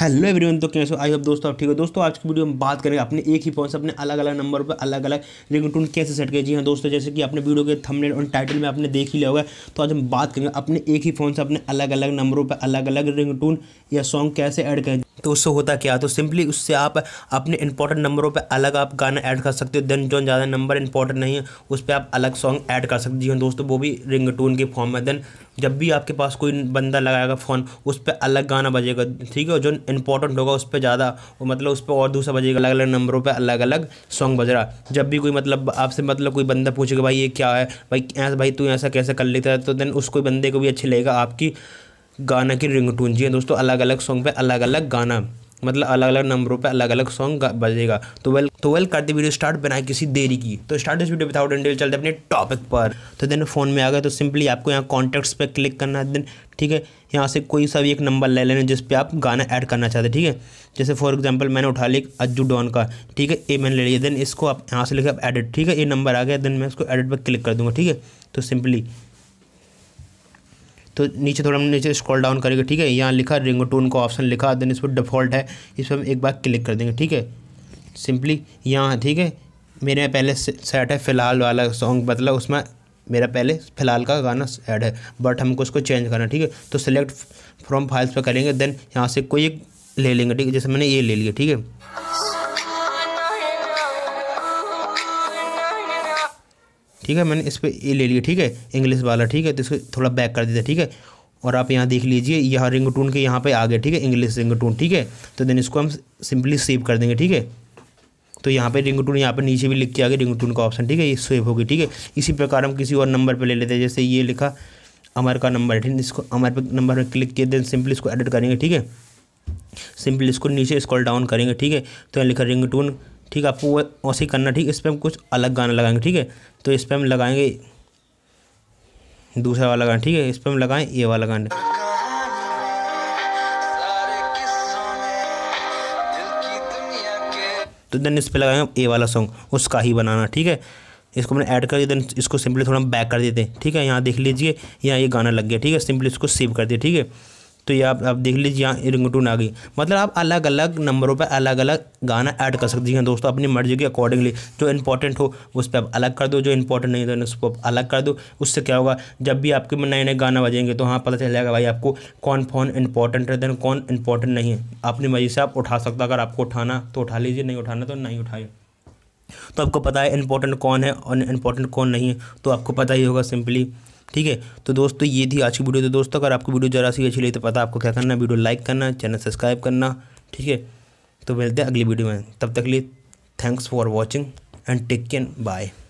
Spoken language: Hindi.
हेलो एवरीवन तो कैसे हो आई होप दोस्तों आप ठीक हो दोस्तों आज की वीडियो में बात करेंगे अपने एक ही फोन से अपने अलग अलग नंबर पर अलग अलग रिंगटोन कैसे सेट करें जी हाँ दोस्तों जैसे कि अपने वीडियो के थंबनेल और टाइटल में आपने देख ही लिया होगा तो आज हम बात करेंगे अपने एक ही फोन से अपने अलग अलग नंबरों पर अलग अलग रिंग या सॉन्ग कैसे ऐड करें तो उससे होता क्या तो सिंपली उससे आप अपने इंपॉर्टेंट नंबरों पे अलग आप गाना ऐड कर सकते हो देन जो ज़्यादा नंबर इंपॉर्टेंट नहीं है उस पर आप अलग सॉन्ग ऐड कर सकते हो हाँ दोस्तों वो भी रिंग टून के फॉर्म में देन जब भी आपके पास कोई बंदा लगाएगा फ़ोन उस पर अलग गाना बजेगा ठीक है जो इंपॉर्टेंट होगा उस पर ज़्यादा मतलब उस पर और दूसरा बजेगा अलग अलग नंबरों पर अलग अलग सॉन्ग बज रहा जब भी कोई मतलब आपसे मतलब कोई बंदा पूछेगा भाई ये क्या है भाई ऐसा भाई तू ऐसा कैसे कर लेता है तो देन उस कोई बंदे को भी अच्छी लगेगा आपकी गाना की रिंग टून जी दोस्तों अलग अलग सॉन्ग पे अलग अलग गाना मतलब अलग अलग नंबरों पे अलग अलग सॉन्ग बजेगा तो वेल तो वेल करते वीडियो स्टार्ट बिना किसी देरी की तो स्टार्ट इस वीडियो विदाउट एंड चलते अपने टॉपिक पर तो देन फ़ोन में आ गए तो सिंपली आपको यहाँ कॉन्टैक्ट्स पे क्लिक करना है देन ठीक है यहाँ से कोई सा भी एक नंबर ले लेना जिस पर आप गाना ऐड करना चाहते ठीक है जैसे फॉर एग्जाम्पल मैंने उठा लिया अज्जू डॉन का ठीक है ए मैंने ले लिया देन इसको आप यहाँ से लिखे आप एडिट ठीक है ये नंबर आ गया देन मैं इसको एडिट पर क्लिक कर दूँगा ठीक है तो सिंपली तो नीचे थोड़ा हम नीचे स्क्रॉल डाउन करेंगे ठीक है यहाँ लिखा रिंग टोन का ऑप्शन लिखा देन इस पर डिफ़ॉल्ट है इस पर हम एक बार क्लिक कर देंगे ठीक है सिंपली यहाँ ठीक है मेरे पहले सेट है फ़िलहाल वाला सॉन्ग मतलब उसमें मेरा पहले फ़िलहाल का गाना ऐड है बट हमको उसको चेंज करना ठीक है तो सिलेक्ट फ्रॉम फाइल्स पर करेंगे देन यहाँ से कोई एक ले लेंगे ठीक है जैसे मैंने ये ले लिया ठीक है ठीक है मैंने इस पर ए ले लिया ठीक है इंग्लिश वाला ठीक है तो इसको थोड़ा बैक कर देता ठीक है और आप यहाँ देख लीजिए यहाँ रिंग टून के यहाँ पे आ गए ठीक है इंग्लिश रिंग टून ठीक है तो देन इसको हम सिंपली सेव कर देंगे ठीक है तो यहाँ पे रिंग टून यहाँ पर नीचे भी लिख के आ गए रिंग टून का ऑप्शन ठीक है ये सेव होगी ठीक है इसी प्रकार हम किसी और नंबर पर ले लेते हैं जैसे ये लिखा अमर का नंबर ठीक है इसको अमर पर नंबर में क्लिक किए देन सिंपली इसको एडिट करेंगे ठीक है सिंपली इसको नीचे स्क्रॉल डाउन करेंगे ठीक है तो यहाँ लिखा रिंग टून ठीक है आपको वो वैसे ही करना ठीक है इस पर हम कुछ अलग गाना लगाएंगे ठीक है तो इस पर हम लगाएंगे दूसरा वाला गाना ठीक है इस पर हम लगाएं ये वाला गाना तो देन इस पर लगाएंगे ए वाला सॉन्ग उसका ही बनाना ठीक है इसको मैंने ऐड कर दिया देन इसको सिंपली थोड़ा बैक कर देते हैं ठीक है यहाँ देख लीजिए यहाँ ये गाना लग गया ठीक है सिंपली इसको सेव कर दिया ठीक है तो ये आप आप देख लीजिए यहाँ रिंगटून आ गई मतलब आप अलग अलग नंबरों पर अलग अलग गाना ऐड कर सकती हैं हाँ दोस्तों अपनी मर्जी के अकॉर्डिंगली जो इंपॉर्टेंट हो उस पर आप अलग कर दो जो इंपॉर्टेंट नहीं है तो उसको आप अलग कर दो उससे क्या होगा जब भी आपके नए नए गाना बजेंगे तो हाँ पता चलेगा भाई आपको कौन फोन इंपॉर्टेंट है देन कौन इंपॉर्टेंट नहीं है अपनी मर्जी से आप उठा सकते अगर आपको उठाना तो उठा लीजिए नहीं उठाना तो नहीं उठाइए तो आपको पता है इंपॉर्टेंट कौन है और इंपॉर्टेंट कौन नहीं है तो आपको पता ही होगा सिंपली ठीक है तो दोस्तों ये थी आज की वीडियो तो दोस्तों अगर आपकी वीडियो जरा सी अच्छी लगी तो पता आपको क्या करना वीडियो लाइक करना चैनल सब्सक्राइब करना ठीक है तो मिलते हैं अगली वीडियो में तब तक लिए thanks for watching and take care bye